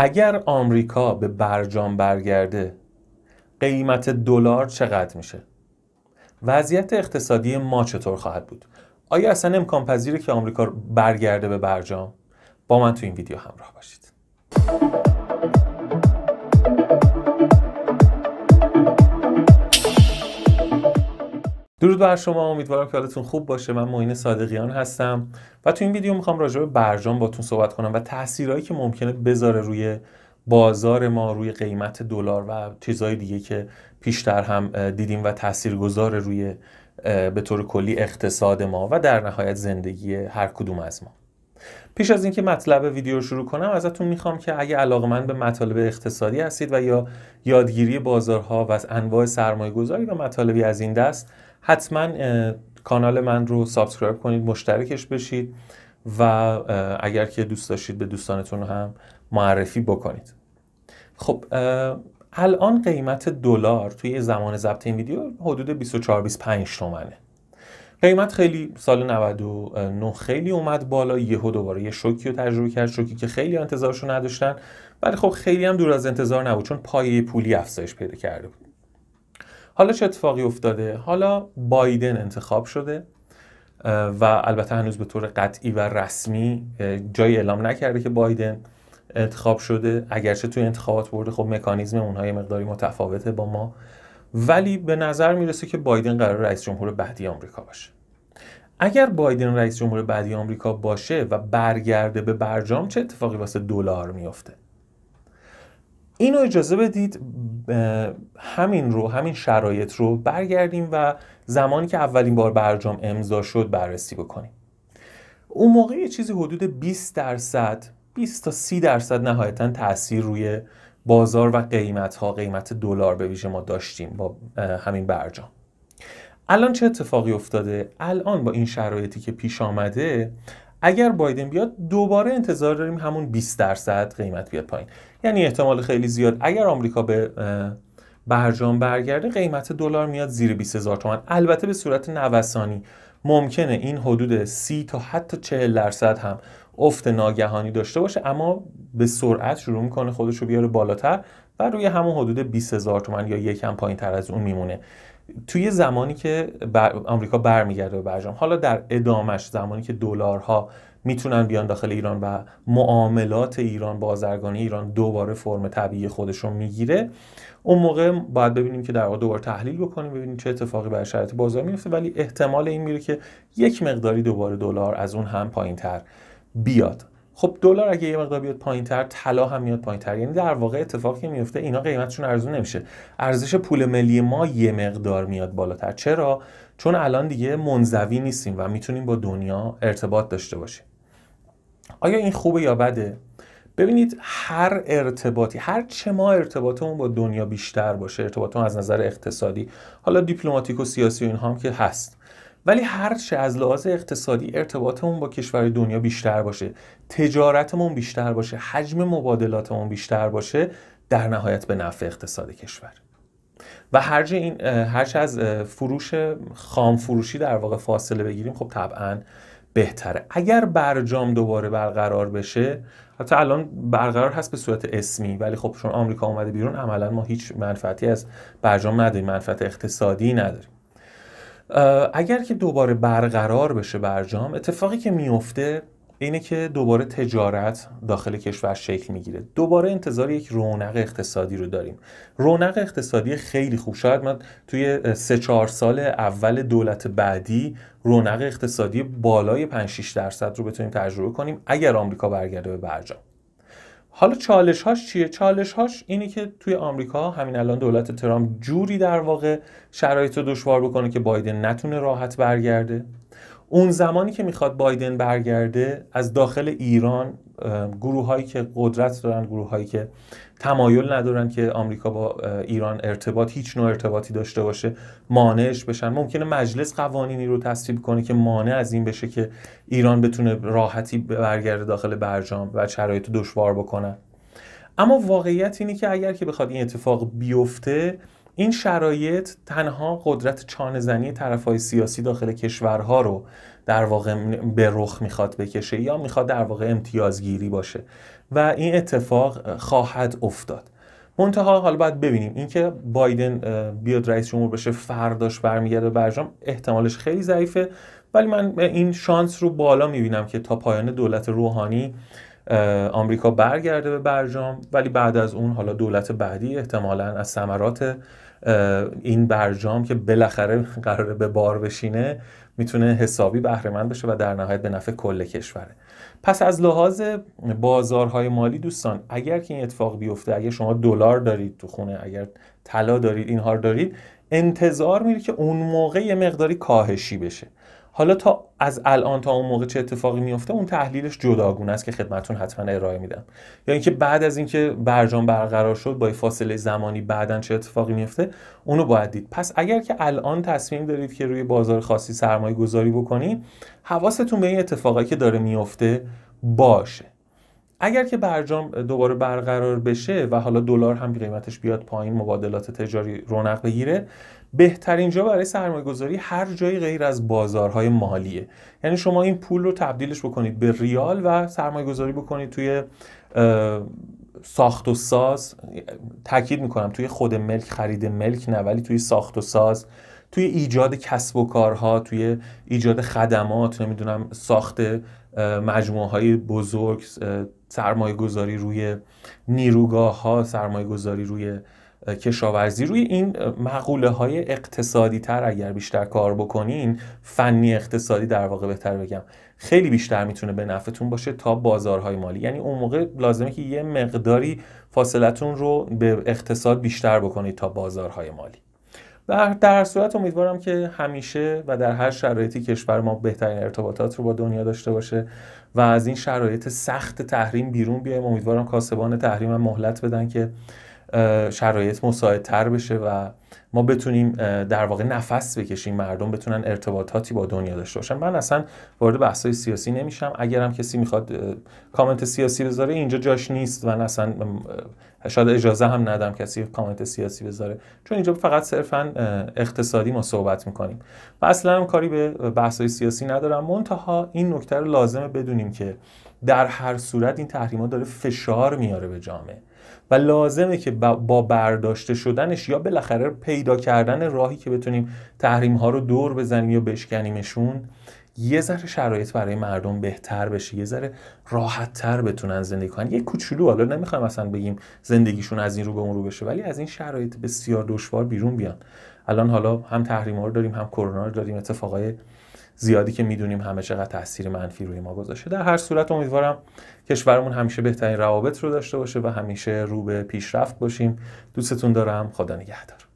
اگر آمریکا به برجام برگرده قیمت دلار چقدر میشه وضعیت اقتصادی ما چطور خواهد بود آیا اصلا امکان پذیره که آمریکا برگرده به برجام با من تو این ویدیو همراه باشید درود بر شما امیدوارم که حالتون خوب باشه من معین صادقیان هستم و تو این ویدیو میخوام راجع به برجام باتون صحبت کنم و تاثیرهایی که ممکنه بذاره روی بازار ما روی قیمت دلار و چیزهای دیگه که پیشتر هم دیدیم و تاثیرگذار روی به طور کلی اقتصاد ما و در نهایت زندگی هر کدوم از ما پیش از اینکه مطلب ویدیو شروع کنم ازتون میخوام که اگه من به مطالب اقتصادی هستید و یا یادگیری بازارها و از انواع سرمایه گذاری و مطالبی از این دست حتما کانال من رو سابسکرایب کنید مشترکش بشید و اگر که دوست داشتید به دوستانتون هم معرفی بکنید خب الان قیمت دلار توی زمان ضبط این ویدیو حدود 24 25 تومنه قیمت خیلی سال 99 خیلی اومد بالا یهو دوباره یه شوکی رو تجربه کرد شوکی که خیلی انتظارش رو نداشتن ولی خب خیلی هم دور از انتظار نبود چون پایه پولی افزایش پیدا کرده بود حالا چه اتفاقی افتاده حالا بایدن انتخاب شده و البته هنوز به طور قطعی و رسمی جایی اعلام نکرده که بایدن انتخاب شده اگرچه توی انتخابات برده خب مکانیزم اونها یه مقداری متفاوته با ما ولی به نظر میرسه که بایدن قرار رئیس جمهور بعدی آمریکا باشه اگر بایدن رئیس جمهور بعدی آمریکا باشه و برگرده به برجام چه اتفاقی واسه دلار میفته اینو اجازه بدید همین رو همین شرایط رو برگردیم و زمانی که اولین بار برجام امضا شد بررسی بکنیم اون موقع یه چیزی حدود 20 درصد 20 تا 30 درصد نهایتا تاثیر روی بازار و قیمت ها قیمت دلار به ویژه ما داشتیم با همین برجام الان چه اتفاقی افتاده الان با این شرایطی که پیش آمده اگر بایدن بیاد دوباره انتظار داریم همون 20 درصد قیمت بیاد پایین یعنی احتمال خیلی زیاد اگر آمریکا به برجام برگرده قیمت دلار میاد زیر 20000. تومان تومن البته به صورت نوسانی ممکنه این حدود 30 تا حتی 40 درصد هم افت ناگهانی داشته باشه اما به سرعت شروع میکنه خودش رو بیاره بالاتر و روی همون حدود 20 هزار تومن یا یکم پایین تر از اون میمونه توی زمانی که بر آمریکا برمیگرده به برجام حالا در ادامش زمانی که دلارها میتونن بیان داخل ایران و معاملات ایران بازرگانی ایران دوباره فرم طبیعی خودش رو میگیره اون موقع باید ببینیم که در واقع دوباره تحلیل بکنیم ببینیم چه اتفاقی بر شرایط بازار میفته ولی احتمال این میره که یک مقداری دوباره دلار از اون هم پایین تر بیاد خب دلار اگه یه مقدار بیاد پایینتر طلا هم میاد پایینتر یعنی در واقع اتفاقی میفته اینا قیمتشون ارزون نمیشه ارزش پول ملی ما یه مقدار میاد بالاتر چرا چون الان دیگه منزوی نیستیم و میتونیم با دنیا ارتباط داشته باشیم آیا این خوبه یا بده ببینید هر ارتباطی هر چه ما ارتباطمون با دنیا بیشتر باشه ارتباطمون از نظر اقتصادی حالا دیپلماتیک و سیاسی و اینها هم که هست ولی چه از لحاظ اقتصادی ارتباطمون با کشور دنیا بیشتر باشه تجارتمون بیشتر باشه حجم مبادلاتمون بیشتر باشه در نهایت به نفع اقتصاد کشور و هرچه این هرچه از فروش خام فروشی در واقع فاصله بگیریم خب طبعا بهتره اگر برجام دوباره برقرار بشه حتی الان برقرار هست به صورت اسمی ولی خب چون آمریکا اومده بیرون عملا ما هیچ منفعتی از برجام نداریم منفعت اقتصادی نداریم اگر که دوباره برقرار بشه برجام اتفاقی که میفته اینه که دوباره تجارت داخل کشور شکل میگیره دوباره انتظار یک رونق اقتصادی رو داریم رونق اقتصادی خیلی خوب شاید من توی سه چهار سال اول دولت بعدی رونق اقتصادی بالای 5 6 درصد رو بتونیم تجربه کنیم اگر آمریکا برگرده به برجام حالا چالش هاش چیه؟ چالش هاش اینه که توی آمریکا همین الان دولت ترامپ جوری در واقع شرایط رو دشوار بکنه که بایدن نتونه راحت برگرده اون زمانی که میخواد بایدن برگرده از داخل ایران گروه هایی که قدرت دارن گروه هایی که تمایل ندارن که آمریکا با ایران ارتباط هیچ نوع ارتباطی داشته باشه مانعش بشن ممکنه مجلس قوانینی رو تصویب کنه که مانع از این بشه که ایران بتونه راحتی برگرده داخل برجام و شرایط دشوار بکنه اما واقعیت اینه که اگر که بخواد این اتفاق بیفته این شرایط تنها قدرت چانهزنی های سیاسی داخل کشورها رو در واقع به رخ میخواد بکشه یا میخواد در واقع امتیازگیری باشه و این اتفاق خواهد افتاد منتها حالا باید ببینیم اینکه بایدن بیاد رئیس جمهور بشه فرداش برمیگرده برجام احتمالش خیلی ضعیفه ولی من این شانس رو بالا میبینم که تا پایان دولت روحانی آمریکا برگرده به برجام ولی بعد از اون حالا دولت بعدی احتمالا از ثمرات این برجام که بالاخره قراره به بار بشینه میتونه حسابی بهرهمند بشه و در نهایت به نفع کل کشوره پس از لحاظ بازارهای مالی دوستان اگر که این اتفاق بیفته اگر شما دلار دارید تو خونه اگر طلا دارید اینها دارید انتظار میره که اون موقع یه مقداری کاهشی بشه حالا تا از الان تا اون موقع چه اتفاقی میفته اون تحلیلش جداگونه است که خدمتون حتما ارائه میدم یا اینکه بعد از اینکه برجام برقرار شد با فاصله زمانی بعدا چه اتفاقی میفته اونو باید دید پس اگر که الان تصمیم دارید که روی بازار خاصی سرمایه گذاری بکنید حواستون به این اتفاقایی که داره میفته باشه اگر که برجام دوباره برقرار بشه و حالا دلار هم قیمتش بیاد پایین مبادلات تجاری رونق بگیره بهترین جا برای سرمایه گذاری هر جایی غیر از بازارهای مالیه یعنی شما این پول رو تبدیلش بکنید به ریال و سرمایه گذاری بکنید توی ساخت و ساز تاکید میکنم توی خود ملک خرید ملک نه ولی توی ساخت و ساز توی ایجاد کسب و کارها توی ایجاد خدمات نمیدونم ساخت مجموعه های بزرگ سرمایه گذاری روی نیروگاه ها سرمایه گذاری روی کشاورزی روی این مقوله های اقتصادی تر اگر بیشتر کار بکنین فنی اقتصادی در واقع بهتر بگم خیلی بیشتر میتونه به نفعتون باشه تا بازارهای مالی یعنی اون موقع لازمه که یه مقداری فاصلتون رو به اقتصاد بیشتر بکنید تا بازارهای مالی و در صورت امیدوارم که همیشه و در هر شرایطی کشور ما بهترین ارتباطات رو با دنیا داشته باشه و از این شرایط سخت تحریم بیرون بیایم امیدوارم کاسبان تحریم هم مهلت بدن که شرایط مساعدتر بشه و ما بتونیم در واقع نفس بکشیم مردم بتونن ارتباطاتی با دنیا داشته باشن من اصلا وارد بحث‌های سیاسی نمیشم اگرم کسی میخواد کامنت سیاسی بذاره اینجا جاش نیست و اصلا شاید اجازه هم ندم کسی کامنت سیاسی بذاره چون اینجا فقط صرفا اقتصادی ما صحبت میکنیم و اصلا هم کاری به بحث‌های سیاسی ندارم منتها این نکته رو لازمه بدونیم که در هر صورت این تحریما داره فشار میاره به جامعه و لازمه که با برداشته شدنش یا بالاخره پیدا کردن راهی که بتونیم تحریم ها رو دور بزنیم یا بشکنیمشون یه ذره شرایط برای مردم بهتر بشه یه ذره راحت تر بتونن زندگی کنن یه کوچولو حالا نمیخوایم اصلا بگیم زندگیشون از این رو به اون رو بشه ولی از این شرایط بسیار دشوار بیرون بیان الان حالا هم تحریم ها رو داریم هم کرونا رو داریم اتفاقای زیادی که میدونیم همه چقدر تاثیر منفی روی ما گذاشته در هر صورت امیدوارم کشورمون همیشه بهترین روابط رو داشته باشه و همیشه رو به پیشرفت باشیم دوستتون دارم خدا نگهدار